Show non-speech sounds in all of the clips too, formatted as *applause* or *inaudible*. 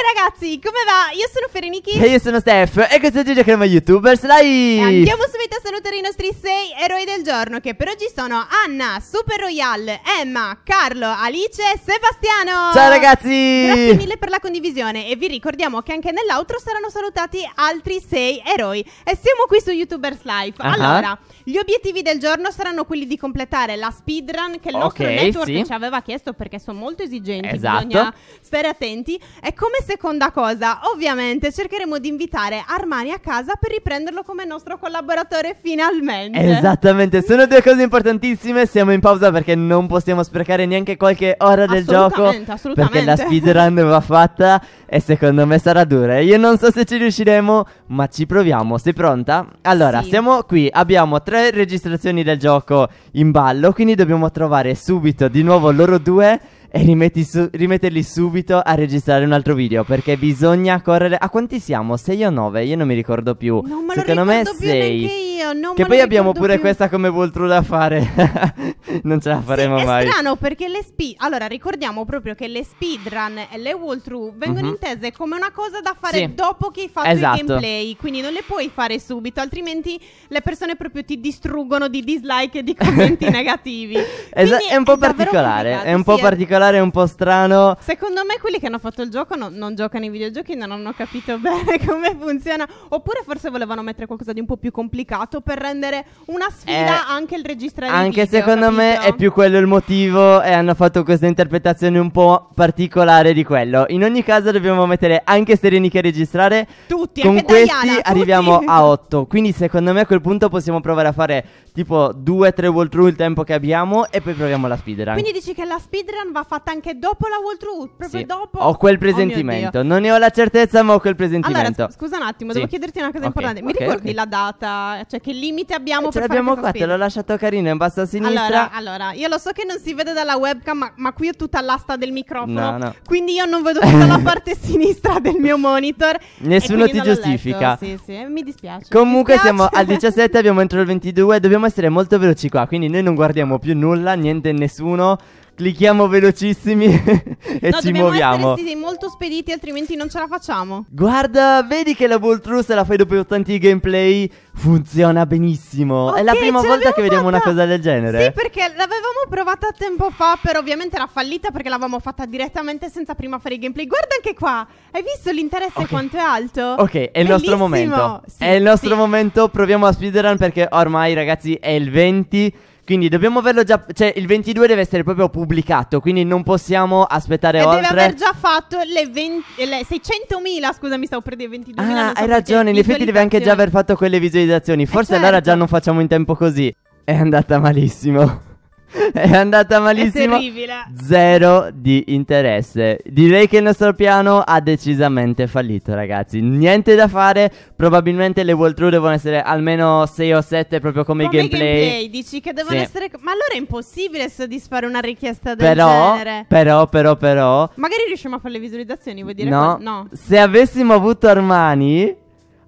ragazzi, come va? Io sono Ferenichi. E io sono Steph. E questo è Gio Crema YouTubers Live. E andiamo su salutare i nostri sei eroi del giorno che per oggi sono Anna, Super Royal, Emma, Carlo, Alice e Sebastiano. Ciao ragazzi! Grazie mille per la condivisione e vi ricordiamo che anche nell'altro saranno salutati altri sei eroi. E siamo qui su YouTubers Life. Uh-huh. Allora, gli obiettivi del giorno saranno quelli di completare la speedrun che il nostro okay, network sì. ci aveva chiesto perché sono molto esigenti, esatto. bisogna stare attenti. E come seconda cosa, ovviamente cercheremo di invitare Armani a casa per riprenderlo come nostro collaboratore finale. Finalmente. Esattamente, sono due cose importantissime. Siamo in pausa perché non possiamo sprecare neanche qualche ora del gioco. Assolutamente. Perché la speedrun va fatta e secondo me sarà dura. Io non so se ci riusciremo, ma ci proviamo. Sei pronta? Allora, sì. siamo qui. Abbiamo tre registrazioni del gioco in ballo, quindi dobbiamo trovare subito di nuovo loro due e su- rimetterli subito a registrare un altro video perché bisogna correre. A quanti siamo? 6 o 9? Io non mi ricordo più. Non me Secondo me 6 io non Che poi abbiamo pure più. questa come voltruda da fare. *laughs* non ce la faremo sì, mai. È strano perché le speed. Allora, ricordiamo proprio che le speedrun e le walkthrough vengono mm-hmm. intese come una cosa da fare sì. dopo che hai fatto esatto. il gameplay. Quindi non le puoi fare subito, altrimenti le persone proprio ti distruggono di dislike e di commenti *laughs* negativi. Esa- è un po' è particolare. È un po' sì, eh. particolare, è un po' strano. Secondo me, quelli che hanno fatto il gioco no- non giocano i videogiochi, non hanno capito *laughs* bene come funziona. Oppure forse volevano mettere qualcosa di un po' più complicato usato per rendere una sfida eh, anche il regista di Anche video, secondo me è più quello il motivo e hanno fatto questa interpretazione un po' particolare di quello. In ogni caso dobbiamo mettere anche Sterini che registrare. Tutti, Con questi Diana, arriviamo tutti. a 8. *laughs* Quindi secondo me a quel punto possiamo provare a fare tipo 2-3 walkthrough il tempo che abbiamo e poi proviamo la speedrun. Quindi dici che la speedrun va fatta anche dopo la walkthrough? Proprio sì. dopo? Ho quel oh presentimento. Oh non ne ho la certezza ma ho quel presentimento. Allora, scusa un attimo, sì. devo chiederti una cosa okay. importante. Mi okay, ricordi okay. la data? Cioè che limite abbiamo eh, per Ce l'abbiamo qua, spesa? te l'ho lasciato carino in basso a sinistra. Allora, allora, io lo so che non si vede dalla webcam, ma, ma qui ho tutta l'asta del microfono. No, no. Quindi io non vedo tutta la parte *laughs* sinistra del mio monitor. Nessuno ti giustifica. Sì, sì, mi dispiace. Comunque mi dispiace. siamo al 17, abbiamo entro il 22, dobbiamo essere molto veloci qua, quindi noi non guardiamo più nulla, niente nessuno. Clicchiamo velocissimi *laughs* e no, ci muoviamo. dobbiamo Essere, molto spediti, altrimenti non ce la facciamo. Guarda, vedi che la Voltru se la fai dopo tanti gameplay funziona benissimo. Okay, È la prima volta che fatta. vediamo una cosa del genere. Sì, perché l'avevamo provata tempo fa, però ovviamente era fallita perché l'avevamo fatta direttamente senza prima fare i gameplay. Guarda anche qua, hai visto l'interesse okay. quanto è alto? Ok, è Bellissimo. il nostro momento. Sì, è il nostro sì. momento, proviamo a speedrun perché ormai ragazzi è il 20 quindi dobbiamo averlo già. Cioè, il 22 deve essere proprio pubblicato. Quindi non possiamo aspettare e oltre. deve aver già fatto le, 20, le 600.000. Scusa, mi stavo per dire 22.000. Ah, so hai ragione. In effetti, deve anche già aver fatto quelle visualizzazioni. Forse eh certo. allora già non facciamo in tempo così. È andata malissimo. *laughs* è andata malissimo. È terribile. Zero di interesse. Direi che il nostro piano ha decisamente fallito, ragazzi. Niente da fare. Probabilmente le wall true devono essere almeno 6 o 7, proprio come, come gameplay. gameplay. Dici che devono sì. essere. Ma allora è impossibile soddisfare una richiesta del però, genere. Però, però, però. Magari riusciamo a fare le visualizzazioni, vuol dire? No. Qua? no. Se avessimo avuto Armani.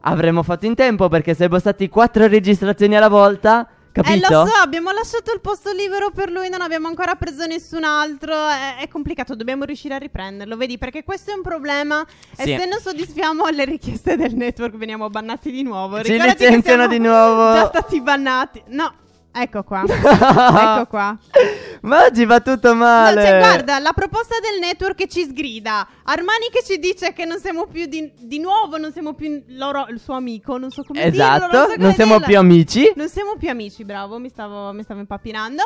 Avremmo fatto in tempo perché sarebbero stati 4 registrazioni alla volta Capito? Eh, lo so, abbiamo lasciato il posto libero per lui, non abbiamo ancora preso nessun altro. È, è complicato, dobbiamo riuscire a riprenderlo, vedi? Perché questo è un problema. Sì. E se non soddisfiamo le richieste del network, veniamo bannati di nuovo. Ci Ricordati licenziano di nuovo. Già stati bannati. No, Ecco qua. *laughs* ecco qua. Ma oggi va tutto male. No, cioè, guarda, la proposta del network che ci sgrida. Armani che ci dice che non siamo più di, di nuovo, non siamo più loro, il suo amico, non so come esatto, dirlo. Esatto, non, so non siamo dirla. più amici. Non siamo più amici, bravo, mi stavo, mi stavo impappinando.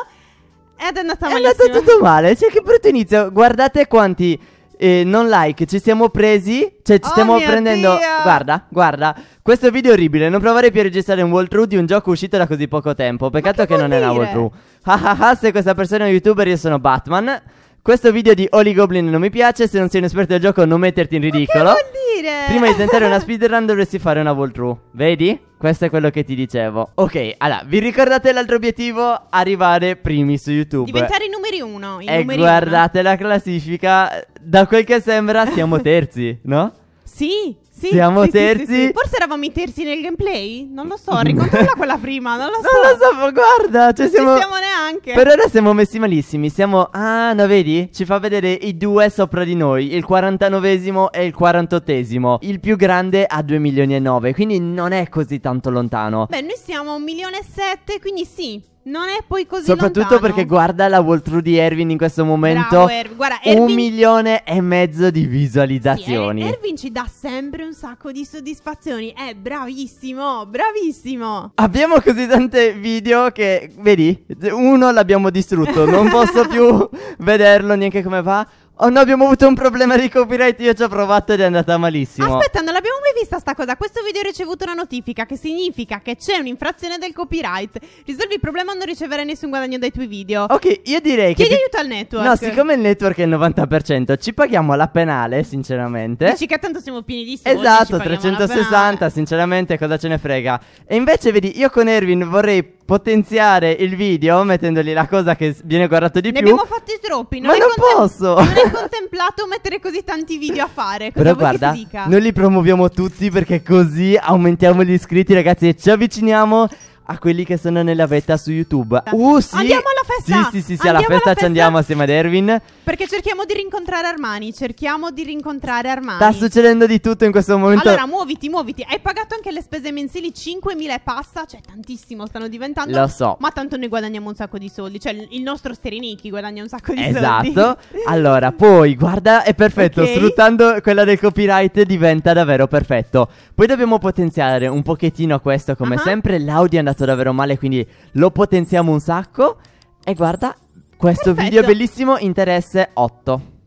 Ed è andata male. È andato tutto male. Cioè, che brutto inizio. Guardate quanti eh, non like, ci siamo presi, cioè ci oh stiamo prendendo... Dio! Guarda, guarda, questo video è orribile, non provare più a registrare un walkthrough di un gioco uscito da così poco tempo, peccato che, che non dire? è una walkthrough. *laughs* Ah ah ah, se questa persona è un youtuber io sono Batman. Questo video di Holy Goblin non mi piace, se non sei un esperto del gioco non metterti in ridicolo. Ma che vuol dire? Prima di tentare una *laughs* speedrun dovresti fare una walkthrough, vedi? Questo è quello che ti dicevo. Ok, allora, vi ricordate l'altro obiettivo? Arrivare primi su YouTube. Diventare i numeri uno. I e eh, numeri guardate uno. la classifica. Da quel che sembra siamo *laughs* terzi, no? Sì. Sì, Siamo sì, terzi. Sì, Forse eravamo i terzi nel gameplay? Non lo so, *laughs* ricontrolla quella prima, non lo so. Non lo so, ma guarda, cioè non siamo... ci siamo neanche. Per ora siamo messi malissimi, siamo... Ah, no, vedi? Ci fa vedere i due sopra di noi, il 49esimo e il 48esimo. Il più grande a 2 milioni e 9, quindi non è così tanto lontano. Beh, noi siamo a 1 milione e 7, quindi sì. Non è poi così Soprattutto lontano. perché guarda la Waltru di Erwin in questo momento. Bravo, Erwin. Guarda, Erwin... Un milione e mezzo di visualizzazioni. Sì, er- Erwin ci dà sempre un sacco di soddisfazioni. È bravissimo, bravissimo. Abbiamo così tante video che, vedi, uno l'abbiamo distrutto. Non posso *laughs* più vederlo neanche come va. Oh no, abbiamo avuto un problema di copyright. Io ci ho provato ed è andata malissimo. Aspetta, non l'abbiamo mai vista sta cosa. Questo video ha ricevuto una notifica che significa che c'è un'infrazione del copyright. Risolvi il problema a non riceverai nessun guadagno dai tuoi video. Ok, io direi Chiedi che. Chiedi aiuto al network. No, siccome il network è il 90%, ci paghiamo la penale, sinceramente. Dici che tanto siamo pieni di soldi. Esatto, 360, sinceramente, cosa ce ne frega. E invece, vedi, io con Erwin vorrei potenziare il video mettendogli la cosa che viene guardato di ne più. Ne abbiamo fatti troppi, non Ma non conten- posso. Non è mai contemplato mettere così tanti video a fare. Cosa Però guarda, noi li promuoviamo tutti perché così aumentiamo gli iscritti, ragazzi, e ci avviciniamo a quelli che sono nella vetta su YouTube. Ah, uh, sì. Andiamo alla festa! Sì, sì, sì, sì alla festa, festa ci andiamo assieme ad Erwin. Perché cerchiamo di rincontrare Armani, cerchiamo di rincontrare Armani. Sta succedendo di tutto in questo momento. Allora, muoviti, muoviti. Hai pagato anche le spese mensili 5.000 e passa, cioè tantissimo, stanno diventando. Lo so. Ma tanto noi guadagniamo un sacco di soldi, cioè il nostro Sterinichi guadagna un sacco di esatto. soldi. Esatto. *laughs* allora, poi guarda, è perfetto, okay. sfruttando quella del copyright diventa davvero perfetto. Poi dobbiamo potenziare un pochettino questo, come uh-huh. sempre l'audio è andato iniziato davvero male, quindi lo potenziamo un sacco. E guarda, questo Perfetto. video bellissimo, interesse 8.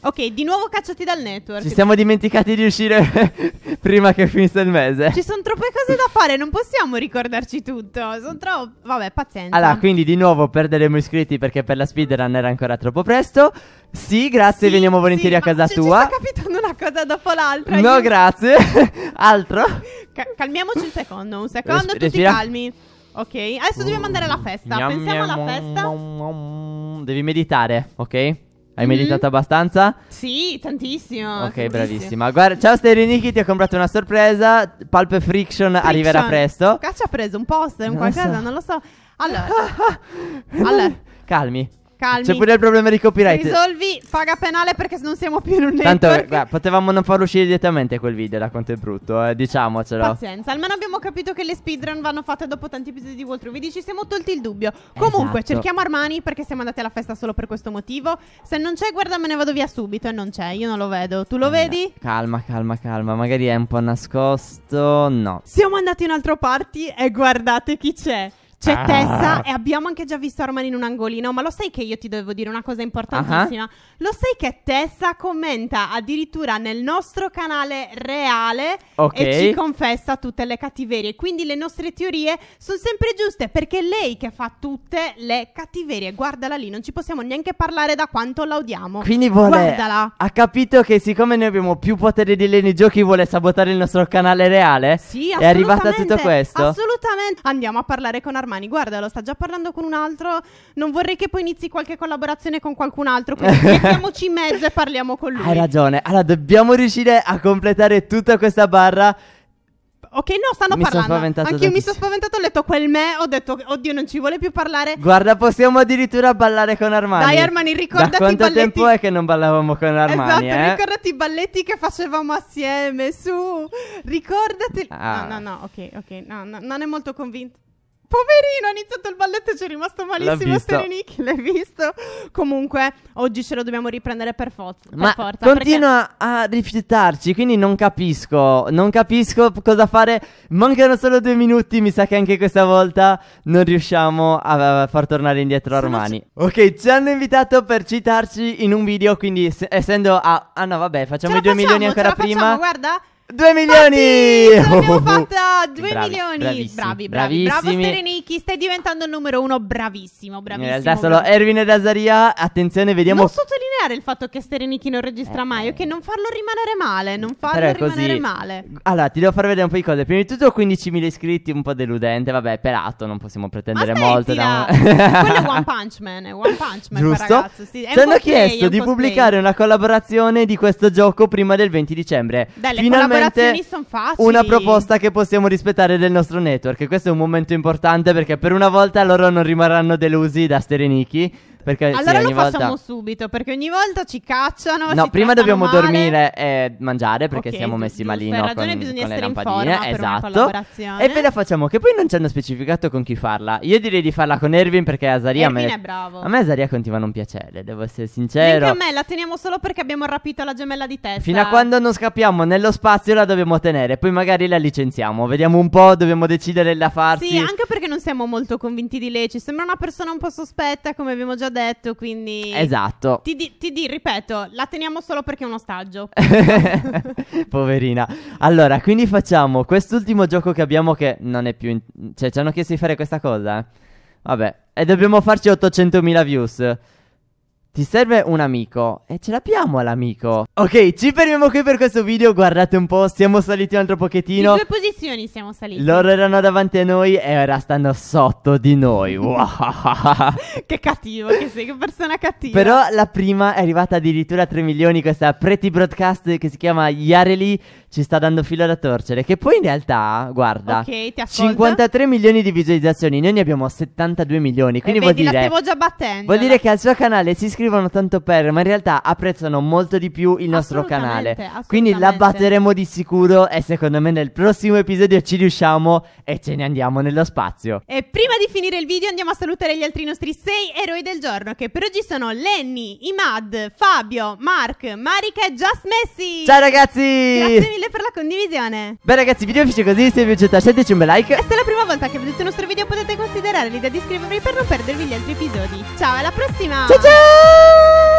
Ok, di nuovo cacciati dal network. Ci siamo dimenticati di uscire *laughs* prima che finisse il mese. Ci sono troppe cose da fare, non possiamo ricordarci tutto. Sono troppo. Vabbè, pazienza. Allora, quindi di nuovo perderemo iscritti perché per la speedrun era ancora troppo presto. Sì, grazie, sì, veniamo volentieri sì, a casa tua. Ci sta capitando una cosa dopo l'altra. No, io... grazie. *laughs* Altro. Ca- calmiamoci un secondo, un secondo, Resp- tutti calmi. Ok, adesso dobbiamo andare alla festa. Pensiamo alla festa. Devi meditare, ok? Hai mm-hmm. meditato abbastanza? Sì, tantissimo. Ok, tantissimo. bravissima. Guarda, ciao Stereoniki, ti ho comprato una sorpresa. Pulp Friction, Friction. arriverà presto. Cazzo ha preso un poster, un non qualcosa, so. non lo so. *laughs* Allora, allora. calmi. Calmi. C'è pure il problema di copyright. Risolvi, paga penale perché non siamo più in un network. Tanto, guarda, potevamo non farlo uscire direttamente quel video, da quanto è brutto, eh, diciamocelo. Pazienza, almeno abbiamo capito che le speedrun vanno fatte dopo tanti episodi di Waltru. Vi dici, siamo tolti il dubbio. Esatto. Comunque, cerchiamo Armani perché siamo andati alla festa solo per questo motivo. Se non c'è, guarda, me ne vado via subito e non c'è, io non lo vedo. Tu lo allora, vedi? Calma, calma, calma, magari è un po' nascosto, no. Siamo andati in un altro party e guardate chi c'è c'è ah. Tessa e abbiamo anche già visto Armani in un angolino, ma lo sai che io ti devo dire una cosa importantissima? Uh-huh. Lo sai che Tessa commenta addirittura nel nostro canale reale okay. e ci confessa tutte le cattiverie, quindi le nostre teorie sono sempre giuste perché è lei che fa tutte le cattiverie, guardala lì, non ci possiamo neanche parlare da quanto la odiamo. Quindi vuole guardala. ha capito che siccome noi abbiamo più potere di lei nei giochi vuole sabotare il nostro canale reale? Sì, assolutamente. È arrivata tutto questo. Assolutamente. Andiamo a parlare con Armani Armani, guarda, lo sta già parlando con un altro, non vorrei che poi inizi qualche collaborazione con qualcun altro, quindi *laughs* mettiamoci in mezzo e parliamo con lui. Hai ragione, allora dobbiamo riuscire a completare tutta questa barra. Ok, no, stanno mi parlando. Anche io mi sono spaventato, ho letto quel me, ho detto, oddio, non ci vuole più parlare. Guarda, possiamo addirittura ballare con Armani. Dai, Armani, ricordati da quanto balletti... tempo è che non ballavamo con Armani, Esatto, eh? ricordati i balletti che facevamo assieme, su. Ricordati... Ah. No, no, no, ok, ok, no, no non è molto convinto. Poverino, ha iniziato il balletto e ci è rimasto malissimo Sterenicchi, *laughs* l'hai visto? Comunque, oggi ce lo dobbiamo riprendere per, fo- Ma forza. continua perché... a rifiutarci, quindi non capisco, non capisco cosa fare. Mancano solo due minuti, mi sa che anche questa volta non riusciamo a, a far tornare indietro Armani. Sono... Ok, ci hanno invitato per citarci in un video, quindi se- essendo a... Ah no, vabbè, facciamo i due facciamo, milioni ancora prima. Facciamo, guarda... 2 milioni! Abbiamo *laughs* fatta 2 bravi, milioni! Bravissi, bravi, bravi, bravo Sterenicchi, stai diventando il numero uno, bravissimo, bravissimo. In realtà solo Erwin e Azaria, attenzione, vediamo... Non sottolineare il fatto che Sterenicchi non registra eh. mai, ok? Eh. Non farlo rimanere male, non farlo rimanere così. male. Allora, ti devo far vedere un po' di cose. Prima di tutto 15.000 iscritti, un po' deludente, vabbè, perato, non possiamo pretendere Ma molto da... *laughs* Quello *laughs* è One Punch Man, One Punch Man, Giusto? ragazzo. Sì. Ci hanno chiesto di pubblicare una collaborazione di questo gioco prima del 20 dicembre. Delle Finalmente veramente una proposta che possiamo rispettare del nostro network. Questo è un momento importante perché per una volta loro non rimarranno delusi da Stereniki perché, allora sì, lo volta... facciamo subito, perché ogni volta ci cacciano. No, ci prima dobbiamo male. dormire e mangiare perché okay, siamo messi giusto, malino. Hai ragione, con, bisogna con essere le lampadine. esatto. e poi la facciamo, che poi non ci hanno specificato con chi farla. Io direi di farla con Erwin perché Azaria. Erwin me... è bravo. A me Azaria continua a non piacere, devo essere sincero. Anche a me la teniamo solo perché abbiamo rapito la gemella di testa. Fino a quando non scappiamo nello spazio la dobbiamo tenere, poi magari la licenziamo. Vediamo un po', dobbiamo decidere la farsi. Sì, anche perché non siamo molto convinti di lei. Ci sembra una persona un po' sospetta, come abbiamo già già detto, quindi... Esatto. Ti, di, ti di, ripeto, la teniamo solo perché è un ostaggio. *laughs* Poverina. Allora, quindi facciamo quest'ultimo gioco che abbiamo che non è più... In... Cioè, ci hanno chiesto di fare questa cosa. Eh. Vabbè. E dobbiamo farci 800.000 views. Ti serve un amico e ce l'abbiamo l'amico. Ok, ci fermiamo qui per questo video. Guardate un po', siamo saliti un altro pochettino. In due posizioni siamo saliti. Loro erano davanti a noi e ora stanno sotto di noi. *laughs* Wow. che cattivo che sei, che persona cattiva. Però la prima è arrivata addirittura a 3 milioni. Questa Pretty Broadcast che si chiama Yareli ci sta dando filo da torcere. Che poi in realtà, guarda, okay, 53 milioni di visualizzazioni. Noi ne abbiamo 72 milioni. Quindi eh, vedi, vuol dire. La stiamo già battendo. Vuol dire che al suo canale si iscrive scrivono tanto per, ma in realtà apprezzano molto di più il nostro canale. Assolutamente. Quindi la batteremo di sicuro e secondo me nel prossimo episodio ci riusciamo e ce ne andiamo nello spazio. E prima di finire il video andiamo a salutare gli altri nostri sei eroi del giorno che per oggi sono Lenny, Imad, Fabio, Mark, Marika e Just Messi. Ciao ragazzi! Grazie mille per la condivisione. Beh ragazzi, il video finisce così, se vi è piaciuto lasciateci un bel like. E se è la prima volta che vedete il nostro video potete considerare l'idea di iscrivervi per non perdervi gli altri episodi. Ciao, alla prossima! Ciao ciao! Uh!